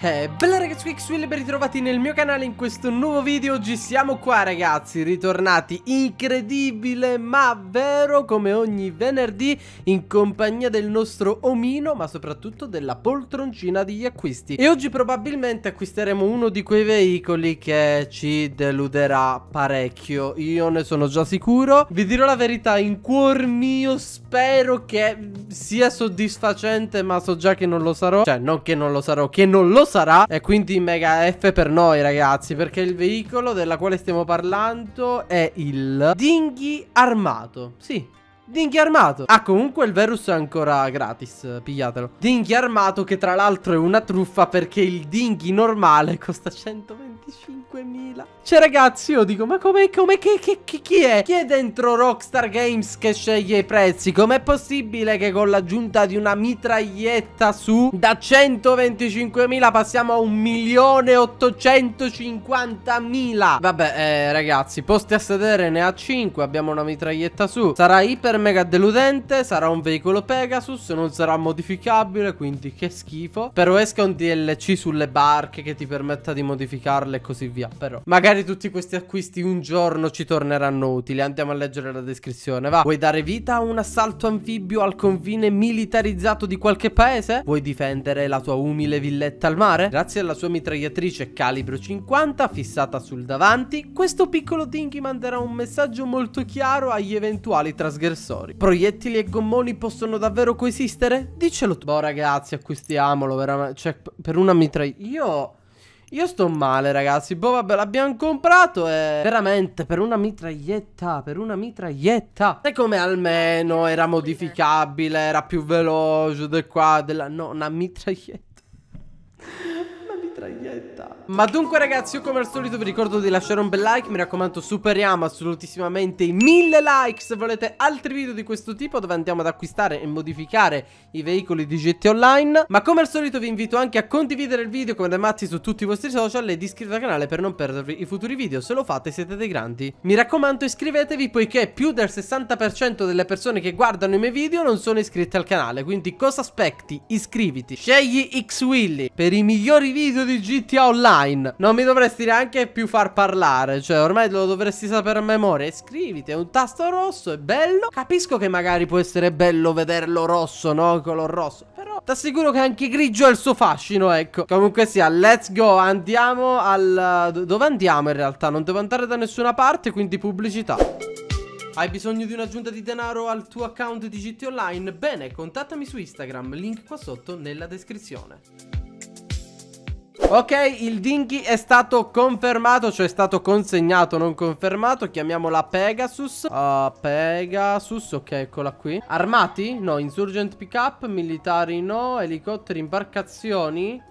Eh, bella ragazzi, qui Xwill, ben ritrovati nel mio canale in questo nuovo video Oggi siamo qua ragazzi, ritornati incredibile ma vero come ogni venerdì In compagnia del nostro omino ma soprattutto della poltroncina degli acquisti E oggi probabilmente acquisteremo uno di quei veicoli che ci deluderà parecchio Io ne sono già sicuro Vi dirò la verità, in cuor mio spero che sia soddisfacente ma so già che non lo sarò Cioè non che non lo sarò, che non lo sarà e quindi mega F per noi ragazzi perché il veicolo della quale stiamo parlando è il dinghy armato Sì Dinghi armato Ah comunque il Verus è ancora gratis Pigliatelo Dinghi armato che tra l'altro è una truffa Perché il dinghi normale costa 125.000 Cioè ragazzi io dico ma come come che, che, che, chi è? Chi è dentro Rockstar Games che sceglie i prezzi? Com'è possibile che con l'aggiunta di una mitraglietta su Da 125.000 passiamo a 1.850.000 Vabbè eh, ragazzi posti a sedere ne ha 5 Abbiamo una mitraglietta su Sarà iper mega deludente, sarà un veicolo Pegasus, non sarà modificabile, quindi che schifo. Però esca un DLC sulle barche che ti permetta di modificarle e così via, però. Magari tutti questi acquisti un giorno ci torneranno utili, andiamo a leggere la descrizione, va. Vuoi dare vita a un assalto anfibio al confine militarizzato di qualche paese? Vuoi difendere la tua umile villetta al mare? Grazie alla sua mitragliatrice calibro 50 fissata sul davanti, questo piccolo Dinky manderà un messaggio molto chiaro agli eventuali trasgressori accessori. Proiettili e gommoni possono davvero coesistere? Dicelo tu. Boh, ragazzi, acquistiamolo, veramente. Cioè, per una mitraia. Io... Io sto male ragazzi Boh vabbè l'abbiamo comprato e Veramente per una mitraglietta Per una mitraglietta E come almeno era modificabile Era più veloce del qua della... No una mitraglietta Una mitraglietta ma dunque ragazzi io come al solito vi ricordo di lasciare un bel like Mi raccomando superiamo assolutissimamente i mille like Se volete altri video di questo tipo dove andiamo ad acquistare e modificare i veicoli di GT Online Ma come al solito vi invito anche a condividere il video come dei mazzi su tutti i vostri social E Ed iscrivervi al canale per non perdervi i futuri video Se lo fate siete dei grandi Mi raccomando iscrivetevi poiché più del 60% delle persone che guardano i miei video non sono iscritte al canale Quindi cosa aspetti? Iscriviti Scegli X-Willy per i migliori video di GTA Online online. Non mi dovresti neanche più far parlare, cioè ormai lo dovresti sapere a memoria. Iscriviti, è un tasto rosso, è bello. Capisco che magari può essere bello vederlo rosso, no? Color rosso, però... T'assicuro che anche grigio ha il suo fascino, ecco. Comunque sia, let's go. Andiamo al... Dove andiamo in realtà? Non devo andare da nessuna parte, quindi pubblicità. Hai bisogno di un'aggiunta di denaro al tuo account di GT Online? Bene, contattami su Instagram, link qua sotto nella descrizione. Ok, il Dinky è stato confermato, cioè è stato consegnato, non confermato. Chiamiamola Pegasus. Uh, Pegasus, ok, eccola qui. Armati? No, insurgent pickup, militari no, elicotteri, imbarcazioni.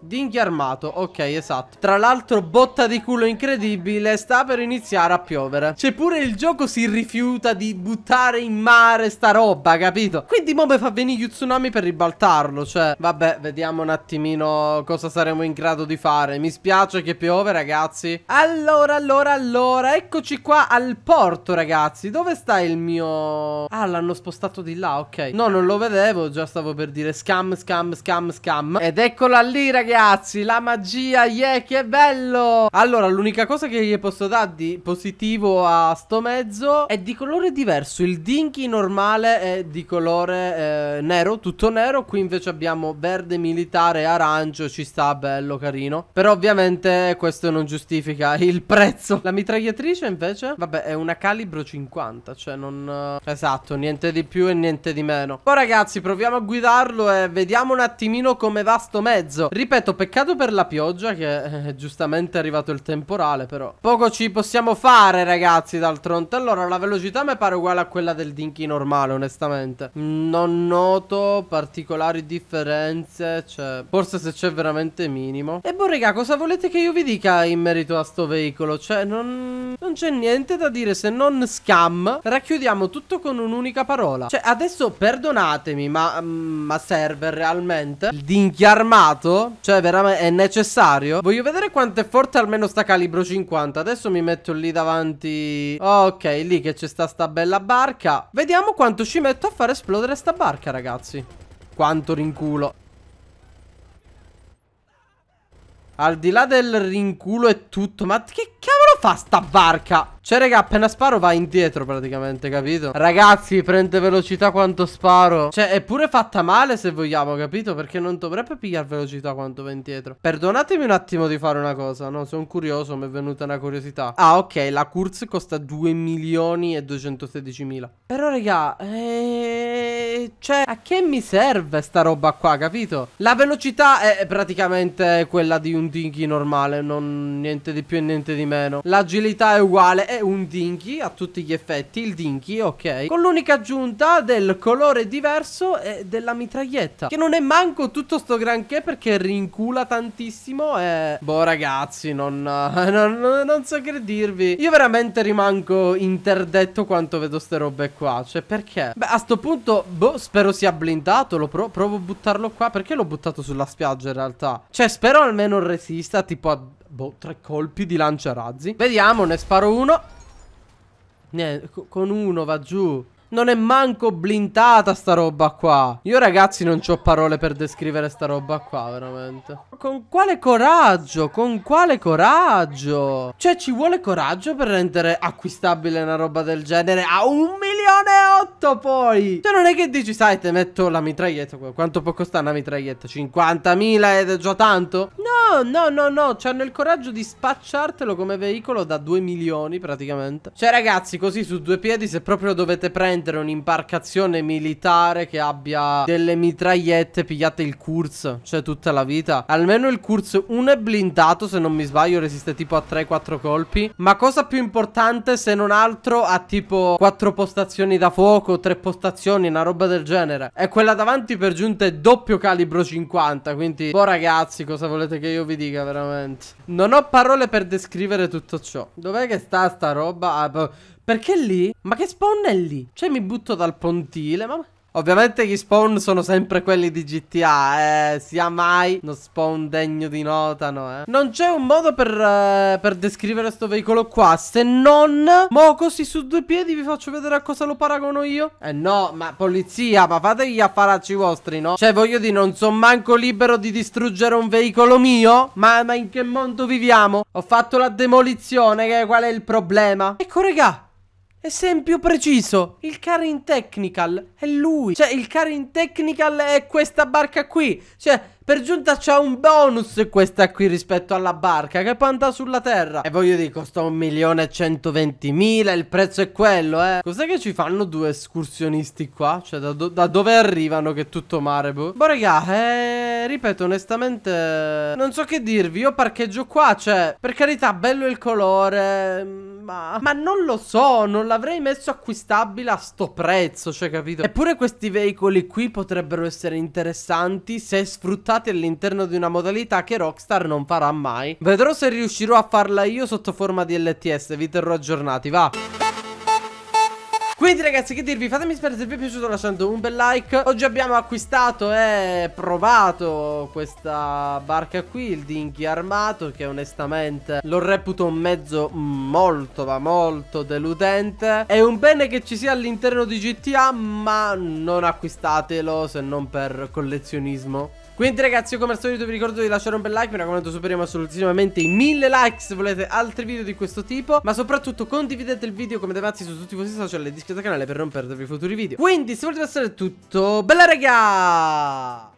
Dinghi armato, ok esatto Tra l'altro botta di culo incredibile Sta per iniziare a piovere C'è pure il gioco si rifiuta di buttare in mare sta roba, capito? Quindi Mobe fa venire gli tsunami per ribaltarlo Cioè, vabbè, vediamo un attimino cosa saremo in grado di fare Mi spiace che piove ragazzi Allora, allora, allora Eccoci qua al porto ragazzi Dove sta il mio... Ah, l'hanno spostato di là, ok No, non lo vedevo, già stavo per dire scam, scam, scam, scam Ed eccola lì ragazzi ragazzi, la magia, yeah, che bello! Allora, l'unica cosa che gli posso dare di positivo a sto mezzo è di colore diverso. Il Dinky normale è di colore eh, nero, tutto nero. Qui invece abbiamo verde militare, arancio, ci sta bello, carino. Però ovviamente questo non giustifica il prezzo. La mitragliatrice invece, vabbè, è una calibro 50, cioè non... Eh, esatto, niente di più e niente di meno. Poi ragazzi, proviamo a guidarlo e vediamo un attimino come va sto mezzo. Ripeto ripeto, peccato per la pioggia che eh, giustamente è arrivato il temporale però. Poco ci possiamo fare ragazzi d'altronde. Allora la velocità mi pare uguale a quella del Dinky normale onestamente. Non noto particolari differenze, cioè forse se c'è veramente minimo. E boh raga, cosa volete che io vi dica in merito a sto veicolo? Cioè non, non c'è niente da dire se non scam. Racchiudiamo tutto con un'unica parola. Cioè adesso perdonatemi ma, mm, ma serve realmente il Dinky armato? Cioè veramente è necessario Voglio vedere quanto è forte almeno sta calibro 50 Adesso mi metto lì davanti Ok lì che c'è sta sta bella barca Vediamo quanto ci metto a far esplodere sta barca ragazzi Quanto rinculo al di là del rinculo e tutto Ma che cazzo fa sta barca? Cioè, raga, appena sparo va indietro praticamente, capito? Ragazzi, prende velocità quanto sparo. Cioè, è pure fatta male se vogliamo, capito? Perché non dovrebbe pigliare velocità quanto va indietro. Perdonatemi un attimo di fare una cosa, no? Sono curioso, mi è venuta una curiosità. Ah, ok, la Kurz costa 2 milioni e 216 mila. Però, raga, eh... Cioè, A che mi serve sta roba qua, capito? La velocità è praticamente quella di un dinky normale, non niente di più e niente di meno. L'agilità è uguale, è un dinky a tutti gli effetti, il dinky, ok. Con l'unica aggiunta del colore diverso e della mitraglietta, che non è manco tutto sto granché perché rincula tantissimo e... Boh ragazzi, non, non, non so che dirvi. Io veramente rimango interdetto quanto vedo ste robe qua, cioè perché? Beh, a sto punto, boh, spero sia blindato. Lo pro provo a buttarlo qua. Perché l'ho buttato sulla spiaggia in realtà? Cioè, spero almeno resista tipo a... Boh, tre colpi di lanciarazzi. Vediamo, ne sparo uno. Niente, con uno va giù. Non è manco blindata sta roba qua Io ragazzi non ho parole per descrivere sta roba qua veramente Con quale coraggio? Con quale coraggio? Cioè ci vuole coraggio per rendere acquistabile una roba del genere a un milione e otto poi Cioè non è che dici sai te metto la mitraglietta Quanto può costare una mitraglietta? 50.000 ed è già tanto? No no no no cioè, hanno il coraggio di spacciartelo come veicolo da 2 milioni praticamente Cioè ragazzi così su due piedi se proprio dovete prendere prendere un'imbarcazione militare che abbia delle mitragliette pigliate il Kurz, cioè tutta la vita. Almeno il Kurz 1 è blindato, se non mi sbaglio, resiste tipo a 3-4 colpi. Ma cosa più importante, se non altro, ha tipo 4 postazioni da fuoco, 3 postazioni, una roba del genere. E quella davanti per giunta è doppio calibro 50, quindi... Boh ragazzi, cosa volete che io vi dica veramente? Non ho parole per descrivere tutto ciò. Dov'è che sta sta roba? Ah, boh, perché lì? Ma che spawn è lì? Cioè mi butto dal pontile, ma... Ovviamente gli spawn sono sempre quelli di GTA, eh, sia mai uno spawn degno di nota, no, eh. Non c'è un modo per, eh, per descrivere questo veicolo qua, se non... Mo così su due piedi vi faccio vedere a cosa lo paragono io? Eh no, ma polizia, ma fate gli affaracci vostri, no? Cioè, voglio dire, non sono manco libero di distruggere un veicolo mio? Ma, ma in che mondo viviamo? Ho fatto la demolizione, che, qual è il problema? Ecco, regà, Esempio preciso, il Karin Technical è lui. Cioè, il Karin Technical è questa barca qui. Cioè, per giunta c'ha un bonus questa qui rispetto alla barca che panta sulla terra. E poi io dico, sta 1.120.000, il prezzo è quello, eh. Cos'è che ci fanno due escursionisti qua? Cioè, da, do da dove arrivano che è tutto mare, boh? Boh, regà eh ripeto, onestamente, non so che dirvi. Io parcheggio qua, cioè, per carità, bello il colore, ma, ma non lo so, non l'avrei messo acquistabile a sto prezzo, cioè, capito? Eppure questi veicoli qui potrebbero essere interessanti se sfruttati all'interno di una modalità che Rockstar non farà mai. Vedrò se riuscirò a farla io sotto forma di LTS, vi terrò aggiornati, va! Quindi ragazzi che dirvi Fatemi sapere se vi è piaciuto lasciando un bel like Oggi abbiamo acquistato e provato questa barca qui Il Dinky armato che onestamente lo reputo un mezzo molto ma molto deludente È un bene che ci sia all'interno di GTA ma non acquistatelo se non per collezionismo quindi ragazzi io come al solito vi ricordo di lasciare un bel like Mi raccomando superiamo assolutamente i mille like Se volete altri video di questo tipo Ma soprattutto condividete il video come dei pazzi su tutti i vostri social E iscrivetevi al canale per non perdervi i futuri video Quindi se volete passare tutto Bella raga!